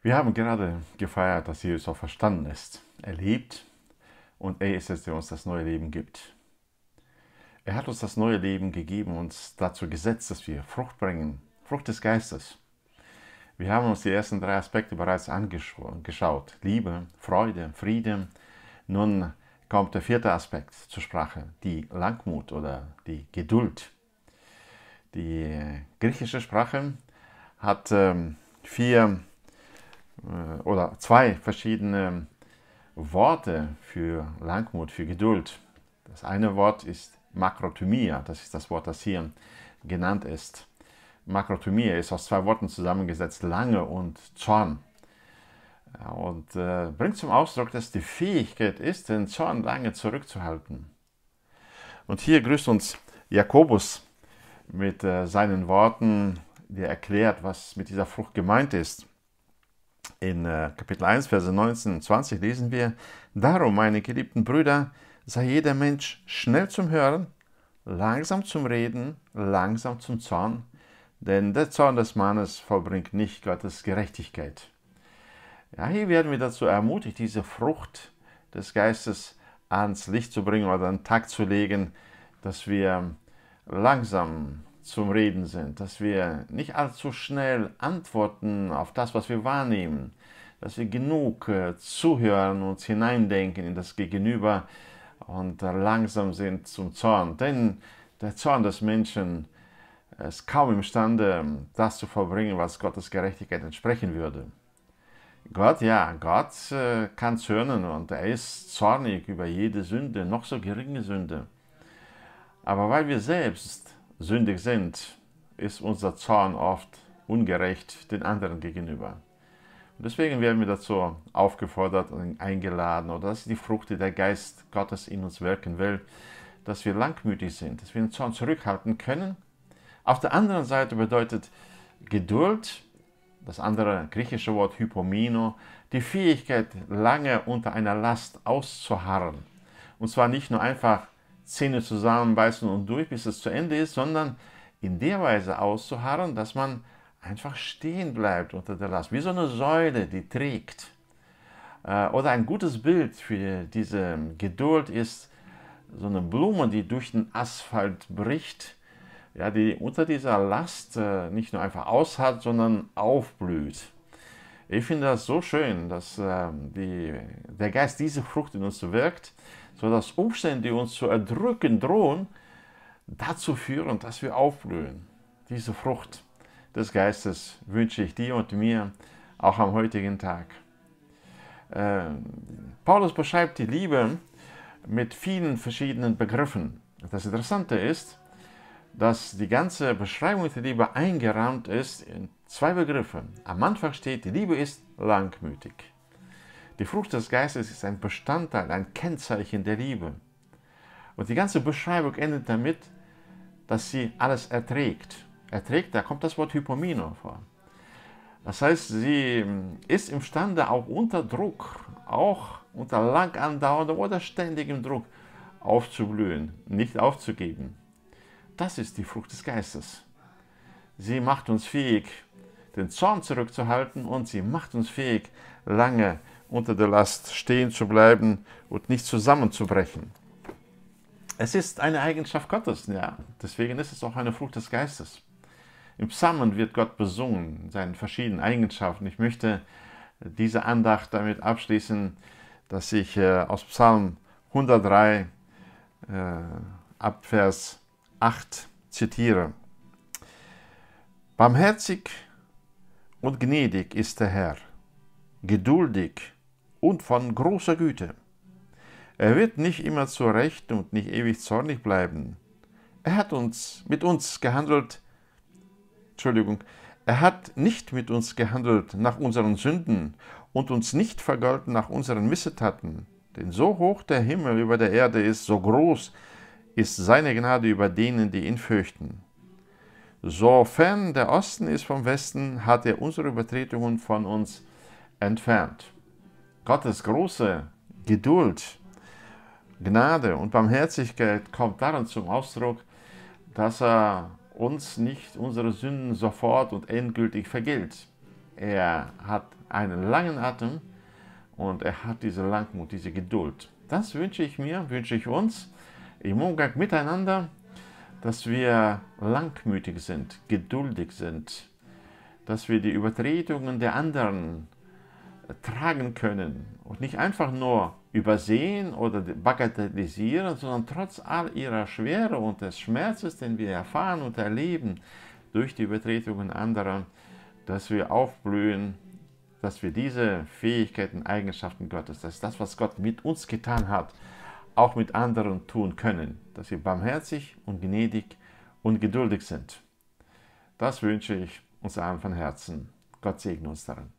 Wir haben gerade gefeiert, dass Jesus auch verstanden ist. Er lebt und er ist es, der uns das neue Leben gibt. Er hat uns das neue Leben gegeben und dazu gesetzt, dass wir Frucht bringen, Frucht des Geistes. Wir haben uns die ersten drei Aspekte bereits angeschaut. Liebe, Freude, Frieden. Nun kommt der vierte Aspekt zur Sprache, die Langmut oder die Geduld. Die griechische Sprache hat ähm, vier Aspekte. Äh, oder zwei verschiedene Worte für Langmut, für Geduld. Das eine Wort ist Makrothymia, das ist das Wort, das hier genannt ist. Makrothymia ist aus zwei Worten zusammengesetzt, lange und Zorn. Äh, und äh, bringt zum Ausdruck, dass die Fähigkeit ist, den Zorn lange zurückzuhalten. Und hier grüßt uns Jakobus mit äh, seinen Worten, der erklärt, was mit dieser Frucht gemeint ist. In äh, Kapitel 1, Verse 19 und 20 lesen wir, Darum, meine geliebten Brüder, sei jeder Mensch schnell zum Hören, langsam zum Reden, langsam zum Zorn, denn der Zorn des Mannes vollbringt nicht Gottes Gerechtigkeit. Ja, hier werden wir dazu ermutigt, diese Frucht des Geistes ans Licht zu bringen oder an den Tag zu legen, dass wir langsam zum Reden sind, dass wir nicht allzu schnell antworten auf das, was wir wahrnehmen, dass wir genug äh, zuhören, uns hineindenken in das Gegenüber und äh, langsam sind zum Zorn. Denn der Zorn des Menschen äh, ist kaum imstande, das zu vollbringen, was Gottes Gerechtigkeit entsprechen würde. Gott, ja, Gott äh, kann zürnen und er ist zornig über jede Sünde, noch so geringe Sünde. Aber weil wir selbst sündig sind, ist unser Zorn oft ungerecht den anderen gegenüber. Und deswegen werden wir dazu aufgefordert und eingeladen, oder dass die Frucht, die der Geist Gottes in uns wirken will, dass wir langmütig sind, dass wir den Zorn zurückhalten können. Auf der anderen Seite bedeutet Geduld, das andere griechische Wort Hypomino, die Fähigkeit, lange unter einer Last auszuharren. Und zwar nicht nur einfach Zähne zusammenbeißen und durch, bis es zu Ende ist, sondern in der Weise auszuharren, dass man einfach stehen bleibt unter der Last, wie so eine Säule, die trägt. Äh, oder ein gutes Bild für diese Geduld ist so eine Blume, die durch den Asphalt bricht, ja, die unter dieser Last äh, nicht nur einfach ausharrt, sondern aufblüht. Ich finde das so schön, dass ähm, die, der Geist diese Frucht in uns wirkt, sodass Umstände, die uns zu erdrücken drohen, dazu führen, dass wir aufblühen. Diese Frucht des Geistes wünsche ich dir und mir auch am heutigen Tag. Ähm, Paulus beschreibt die Liebe mit vielen verschiedenen Begriffen. Das Interessante ist, dass die ganze Beschreibung der Liebe eingerahmt ist in zwei Begriffe. Am Anfang steht, die Liebe ist langmütig. Die Frucht des Geistes ist ein Bestandteil, ein Kennzeichen der Liebe. Und die ganze Beschreibung endet damit, dass sie alles erträgt. Erträgt, da kommt das Wort Hypomino vor. Das heißt, sie ähm, ist imstande, auch unter Druck, auch unter lang andauerndem oder ständigem Druck aufzublühen, nicht aufzugeben. Das ist die Frucht des Geistes. Sie macht uns fähig, den Zorn zurückzuhalten und sie macht uns fähig, lange zu unter der Last stehen zu bleiben und nicht zusammenzubrechen. Es ist eine Eigenschaft Gottes, ja. Deswegen ist es auch eine Frucht des Geistes. Im Psalmen wird Gott besungen, seinen verschiedenen Eigenschaften. Ich möchte diese Andacht damit abschließen, dass ich äh, aus Psalm 103 äh, ab Vers 8 zitiere. Barmherzig und gnädig ist der Herr, geduldig und von großer Güte. Er wird nicht immer zurecht und nicht ewig zornig bleiben. Er hat uns mit uns gehandelt, Entschuldigung, er hat nicht mit uns gehandelt nach unseren Sünden und uns nicht vergolten nach unseren Missetaten. Denn so hoch der Himmel über der Erde ist, so groß ist seine Gnade über denen, die ihn fürchten. So fern der Osten ist vom Westen, hat er unsere Übertretungen von uns entfernt. Gottes große Geduld, Gnade und Barmherzigkeit kommt darin zum Ausdruck, dass er uns nicht unsere Sünden sofort und endgültig vergilt. Er hat einen langen Atem und er hat diese Langmut, diese Geduld. Das wünsche ich mir, wünsche ich uns im Umgang miteinander, dass wir langmütig sind, geduldig sind, dass wir die Übertretungen der anderen tragen können und nicht einfach nur übersehen oder bagatellisieren, sondern trotz all ihrer Schwere und des Schmerzes, den wir erfahren und erleben durch die Übertretungen anderer, dass wir aufblühen, dass wir diese Fähigkeiten, Eigenschaften Gottes, dass das, was Gott mit uns getan hat, auch mit anderen tun können, dass wir barmherzig und gnädig und geduldig sind. Das wünsche ich uns allen von Herzen. Gott segne uns daran.